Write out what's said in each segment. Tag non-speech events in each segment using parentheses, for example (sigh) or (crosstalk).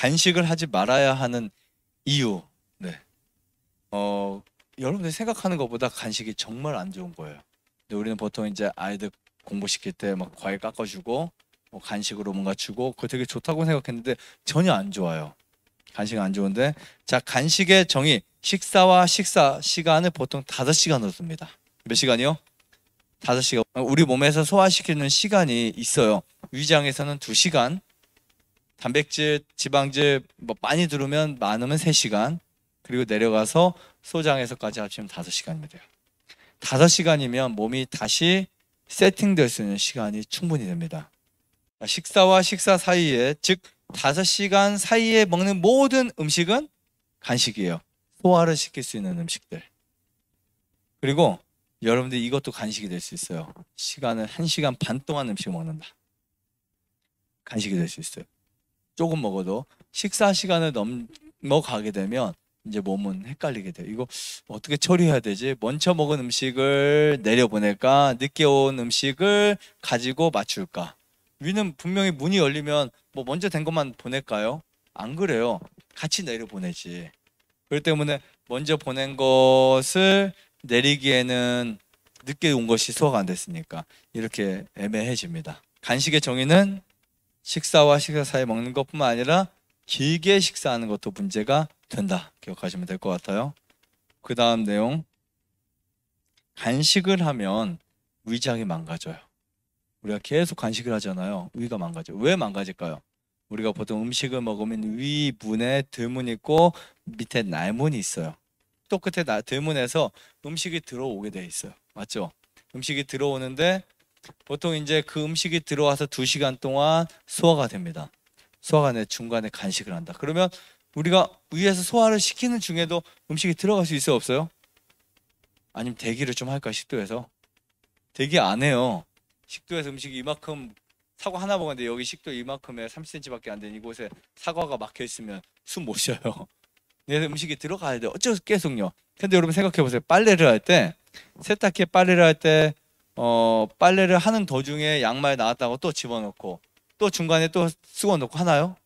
간식을 하지 말아야 하는 이유. 네. 어, 여러분들이 생각하는 것보다 간식이 정말 안 좋은 거예요. 근데 우리는 보통 이제 아이들 공부시킬 때 막 과일 깎아주고 뭐 간식으로 뭔가 주고 그거 되게 좋다고 생각했는데 전혀 안 좋아요. 간식 안 좋은데 자 간식의 정의 식사와 식사 시간을 보통 다섯 시간으로 씁니다. 몇 시간이요? 다섯 시간. 우리 몸에서 소화시키는 시간이 있어요. 위장에서는 두 시간, 단백질, 지방질 뭐 많이 들으면 많으면 3시간 그리고 내려가서 소장에서까지 합치면 5시간이 돼요. 5시간이면 몸이 다시 세팅될 수 있는 시간이 충분히 됩니다. 식사와 식사 사이에 즉 5시간 사이에 먹는 모든 음식은 간식이에요. 소화를 시킬 수 있는 음식들. 그리고 여러분들 이것도 간식이 될 수 있어요. 시간을 1시간 반 동안 음식 을 먹는다. 간식이 될 수 있어요. 조금 먹어도 식사 시간을 넘어가게 되면 이제 몸은 헷갈리게 돼요. 이거 어떻게 처리해야 되지? 먼저 먹은 음식을 내려보낼까? 늦게 온 음식을 가지고 맞출까? 위는 분명히 문이 열리면 뭐 먼저 된 것만 보낼까요? 안 그래요. 같이 내려보내지. 그렇기 때문에 먼저 보낸 것을 내리기에는 늦게 온 것이 소화가 안 됐으니까 이렇게 애매해집니다. 간식의 정의는 식사와 식사 사이 에 먹는 것뿐만 아니라 길게 식사하는 것도 문제가 된다. 기억하시면 될 것 같아요. 그 다음 내용. 간식을 하면 위장이 망가져요. 우리가 계속 간식을 하잖아요. 위가 망가져요. 왜 망가질까요? 우리가 보통 음식을 먹으면 위문에 드문 있고 밑에 날문이 있어요. 또 끝에 나, 드문에서 음식이 들어오게 돼 있어요. 맞죠? 음식이 들어오는데 보통 이제 그 음식이 들어와서 두 시간 동안 소화가 됩니다. 소화가 내 중간에 간식을 한다. 그러면 우리가 위에서 소화를 시키는 중에도 음식이 들어갈 수 있어요, 없어요? 아니면 대기를 좀 할까 식도에서? 대기 안 해요. 식도에서 음식이 이만큼 사과 하나 먹었는데 여기 식도 이만큼에 3cm밖에 0안되된 이곳에 사과가 막혀 있으면 숨 못 쉬어요. 내 (laughs) 음식이 들어가야 돼. 어쩔 서 계속요. 근데 여러분 생각해 보세요. 빨래를 할 때 세탁기에 빨래를 할때 어, 빨래를 하는 도중에 양말 나왔다고 또 집어넣고 또 중간에 또 수건 넣고 하나요?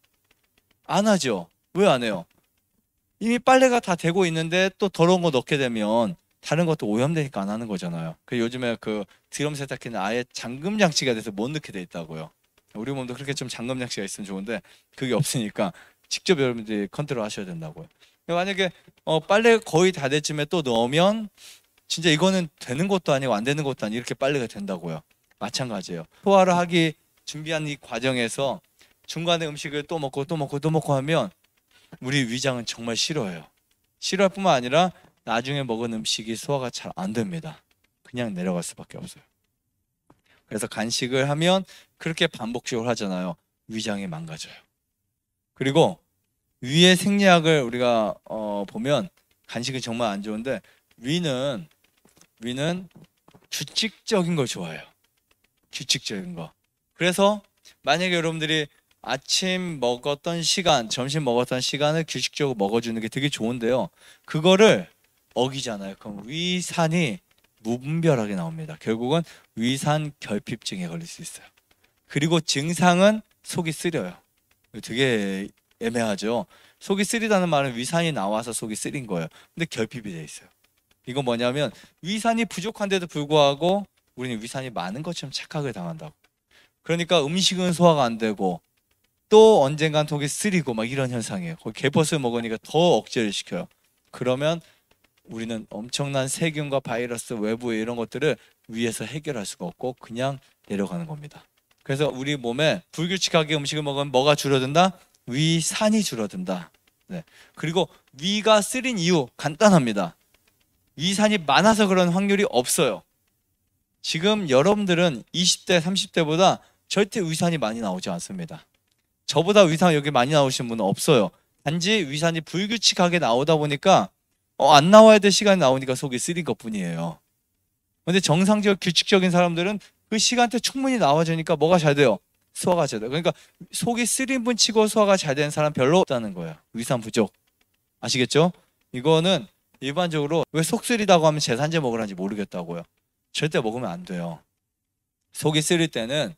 안 하죠. 왜 안 해요? 이미 빨래가 다 되고 있는데 또 더러운 거 넣게 되면 다른 것도 오염되니까 안 하는 거잖아요. 그 요즘에 그 드럼 세탁기는 아예 잠금 장치가 돼서 못 넣게 돼 있다고요. 우리 몸도 그렇게 좀 잠금 장치가 있으면 좋은데 그게 없으니까 직접 여러분들이 컨트롤 하셔야 된다고요. 만약에 어, 빨래 거의 다 됐쯤에 또 넣으면 진짜 이거는 되는 것도 아니고 안 되는 것도 아니고 이렇게 빨리가 된다고요. 마찬가지예요. 소화를 하기 준비한 이 과정에서 중간에 음식을 또 먹고 또 먹고 또 먹고 하면 우리 위장은 정말 싫어해요. 싫어할 뿐만 아니라 나중에 먹은 음식이 소화가 잘 안 됩니다. 그냥 내려갈 수밖에 없어요. 그래서 간식을 하면 그렇게 반복적으로 하잖아요. 위장이 망가져요. 그리고 위의 생리학을 우리가 어, 보면 간식은 정말 안 좋은데 위는 우리는 규칙적인 걸 좋아해요. 규칙적인 거. 그래서 만약에 여러분들이 아침 먹었던 시간, 점심 먹었던 시간을 규칙적으로 먹어주는 게 되게 좋은데요. 그거를 어기잖아요. 그럼 위산이 무분별하게 나옵니다. 결국은 위산 결핍증에 걸릴 수 있어요. 그리고 증상은 속이 쓰려요. 되게 애매하죠. 속이 쓰리다는 말은 위산이 나와서 속이 쓰린 거예요. 근데 결핍이 돼 있어요. 이건 뭐냐면 위산이 부족한데도 불구하고 우리는 위산이 많은 것처럼 착각을 당한다고. 그러니까 음식은 소화가 안 되고 또 언젠간 독이 쓰리고 막 이런 현상이에요. 거기 개버섯 먹으니까 더 억제를 시켜요. 그러면 우리는 엄청난 세균과 바이러스 외부의 이런 것들을 위에서 해결할 수가 없고 그냥 내려가는 겁니다. 그래서 우리 몸에 불규칙하게 음식을 먹으면 뭐가 줄어든다? 위산이 줄어든다. 네. 그리고 위가 쓰린 이유 간단합니다. 이 산이 많아서 그런 확률이 없어요. 지금 여러분들은 20대, 30대보다 절대 위산이 많이 나오지 않습니다. 저보다 위산 여기 많이 나오신 분은 없어요. 단지 위산이 불규칙하게 나오다 보니까 어, 안 나와야 될 시간이 나오니까 속이 쓰린 것 뿐이에요. 근데 정상적 규칙적인 사람들은 그 시간대 충분히 나와주니까 뭐가 잘 돼요? 소화가 잘 돼요. 그러니까 속이 쓰린 분 치고 소화가 잘 되는 사람 별로 없다는 거예요. 위산 부족. 아시겠죠? 이거는 일반적으로 왜 속 쓰리다고 하면 제 산재 먹으라는지 모르겠다고요. 절대 먹으면 안 돼요. 속이 쓰릴 때는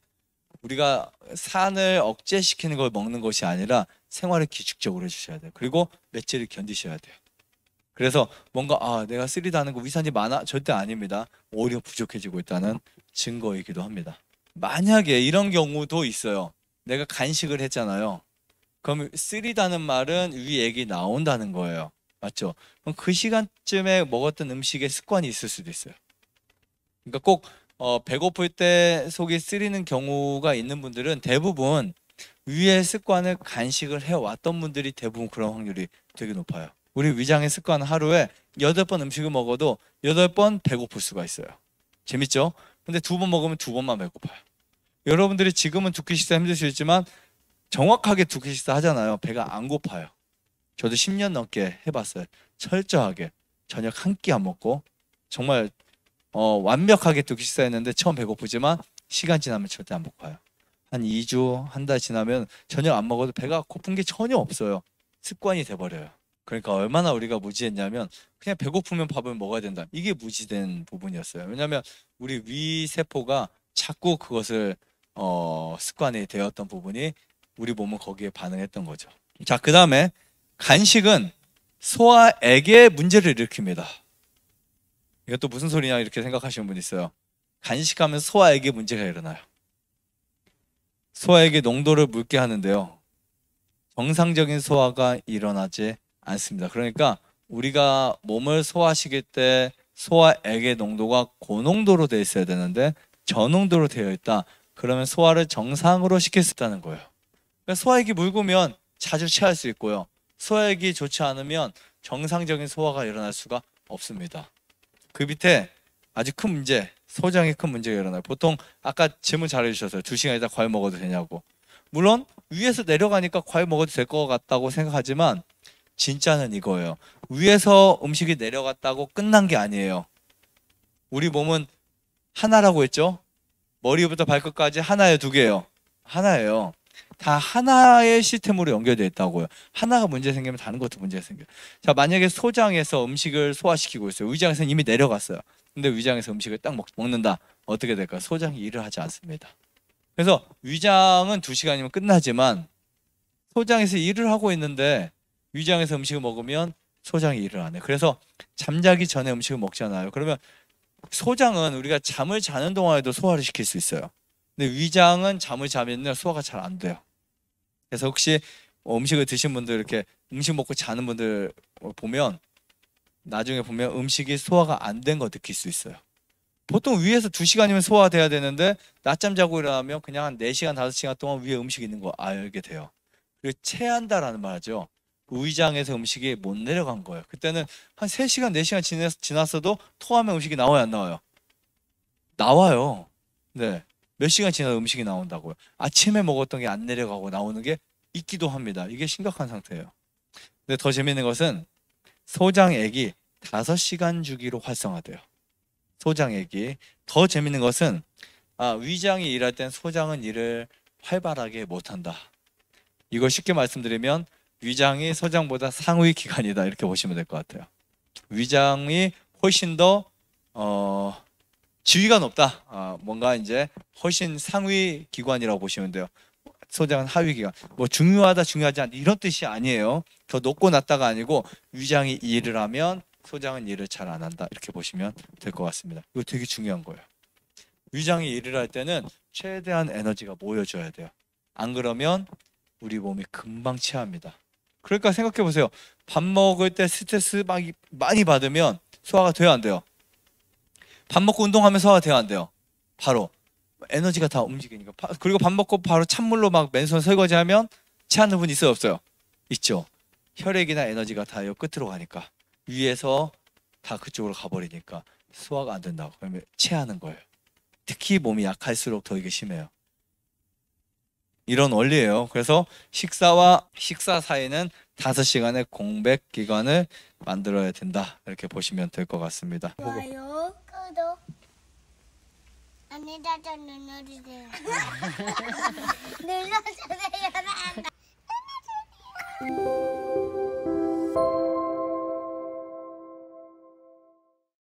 우리가 산을 억제시키는 걸 먹는 것이 아니라 생활을 규칙적으로 해주셔야 돼요. 그리고 며칠을 견디셔야 돼요. 그래서 뭔가 아 내가 쓰리다는 거 그 위산이 많아 절대 아닙니다. 오히려 부족해지고 있다는 증거이기도 합니다. 만약에 이런 경우도 있어요. 내가 간식을 했잖아요. 그럼 쓰리다는 말은 위액이 나온다는 거예요. 맞죠? 그럼 그 시간쯤에 먹었던 음식의 습관이 있을 수도 있어요. 그러니까 꼭 어, 배고플 때 속이 쓰리는 경우가 있는 분들은 대부분 위의 습관을 간식을 해왔던 분들이 대부분 그런 확률이 되게 높아요. 우리 위장의 습관 하루에 여덟 번 음식을 먹어도 여덟 번 배고플 수가 있어요. 재밌죠? 근데 두 번 먹으면 두 번만 배고파요. 여러분들이 지금은 두 끼 식사 힘드수 있지만 정확하게 두 끼 식사 하잖아요. 배가 안 고파요. 저도 10년 넘게 해봤어요. 철저하게 저녁 한 끼 안 먹고 정말 어, 완벽하게 두끼 식사했는데 처음 배고프지만 시간 지나면 절대 안먹어요한 2주, 한 달 지나면 저녁 안 먹어도 배가 고픈 게 전혀 없어요. 습관이 돼버려요. 그러니까 얼마나 우리가 무지했냐면 그냥 배고프면 밥을 먹어야 된다. 이게 무지된 부분이었어요. 왜냐하면 우리 위세포가 자꾸 그것을 어, 습관이 되었던 부분이 우리 몸은 거기에 반응했던 거죠. 자, 그 다음에 간식은 소아에게 문제를 일으킵니다. 이것도 무슨 소리냐 이렇게 생각하시는 분 있어요. 간식하면 소아에게 문제가 일어나요. 소아에게 농도를 묽게 하는데요. 정상적인 소화가 일어나지 않습니다. 그러니까 우리가 몸을 소화시킬 때 소화액의 농도가 고농도로 되어 있어야 되는데 저농도로 되어 있다. 그러면 소화를 정상으로 시킬 수 있다는 거예요. 그러니까 소화액이 묽으면 자주 체할 수 있고요. 소화액이 좋지 않으면 정상적인 소화가 일어날 수가 없습니다. 그 밑에 아주 큰 문제, 소장이 큰 문제가 일어나요. 보통 아까 질문 잘 해주셨어요. 두 시간 있다 과일 먹어도 되냐고. 물론 위에서 내려가니까 과일 먹어도 될 것 같다고 생각하지만 진짜는 이거예요. 위에서 음식이 내려갔다고 끝난 게 아니에요. 우리 몸은 하나라고 했죠? 머리부터 발끝까지 하나예요, 두 개예요? 하나예요. 다 하나의 시스템으로 연결되어 있다고요. 하나가 문제 생기면 다른 것도 문제가 생겨요. 자, 만약에 소장에서 음식을 소화시키고 있어요. 위장에서는 이미 내려갔어요. 근데 위장에서 음식을 딱 먹, 먹는다. 어떻게 될까요? 소장이 일을 하지 않습니다. 그래서 위장은 두시간이면 끝나지만 소장에서 일을 하고 있는데 위장에서 음식을 먹으면 소장이 일을 안 해요. 그래서 잠자기 전에 음식을 먹잖아요. 그러면 소장은 우리가 잠을 자는 동안에도 소화를 시킬 수 있어요. 근데 위장은 잠을 자면 소화가 잘 안 돼요. 그래서 혹시 뭐 음식을 드신 분들 이렇게 음식 먹고 자는 분들 보면 나중에 보면 음식이 소화가 안 된 거 느낄 수 있어요. 보통 위에서 두시간이면 소화돼야 가 되는데 낮잠 자고 일어나면 그냥 한 네시간 다섯 시간 동안 위에 음식 이 있는 거 알게 돼요. 그리고 체한다라는 말이죠 그 위장에서 음식이 못 내려간 거예요. 그때는 한 세시간네시간 네 지났어도 토하면 음식이 나와요, 안 나와요? 나와요. 네. 몇 시간 지나 음식이 나온다고요. 아침에 먹었던 게 안 내려가고 나오는 게 있기도 합니다. 이게 심각한 상태예요. 근데 더 재밌는 것은 소장액이 5시간 주기로 활성화돼요. 소장액이 더 재밌는 것은 아, 위장이 일할 땐 소장은 일을 활발하게 못한다. 이걸 쉽게 말씀드리면 위장이 소장보다 상위 기관이다 이렇게 보시면 될 것 같아요. 위장이 훨씬 더 어, 지위가 높다. 아, 뭔가 이제 훨씬 상위 기관이라고 보시면 돼요. 소장은 하위 기관. 뭐 중요하다 중요하지 않다 이런 뜻이 아니에요. 더 높고 낮다가 아니고 위장이 일을 하면 소장은 일을 잘 안 한다 이렇게 보시면 될 것 같습니다. 이거 되게 중요한 거예요. 위장이 일을 할 때는 최대한 에너지가 모여줘야 돼요. 안 그러면 우리 몸이 금방 체합니다. 그러니까 생각해 보세요. 밥 먹을 때 스트레스 많이, 많이 받으면 소화가 돼요, 안 돼요? 밥 먹고 운동하면서 아, 돼요 안 돼요? 바로 에너지가 다 움직이니까 바, 그리고 밥 먹고 바로 찬물로 막 맨손 설거지하면 체하는 분 있어요 없어요? 있죠. 혈액이나 에너지가 다 끝으로 가니까 위에서 다 그쪽으로 가버리니까 소화가 안 된다고 그러면 체하는 거예요. 특히 몸이 약할수록 더 이게 심해요. 이런 원리예요. 그래서 식사와 식사 사이는 다섯 시간의 공백 기간을 만들어야 된다. 이렇게 보시면 될 것 같습니다. 좋아요. 언니도 눌러주세요. 눌러주세요.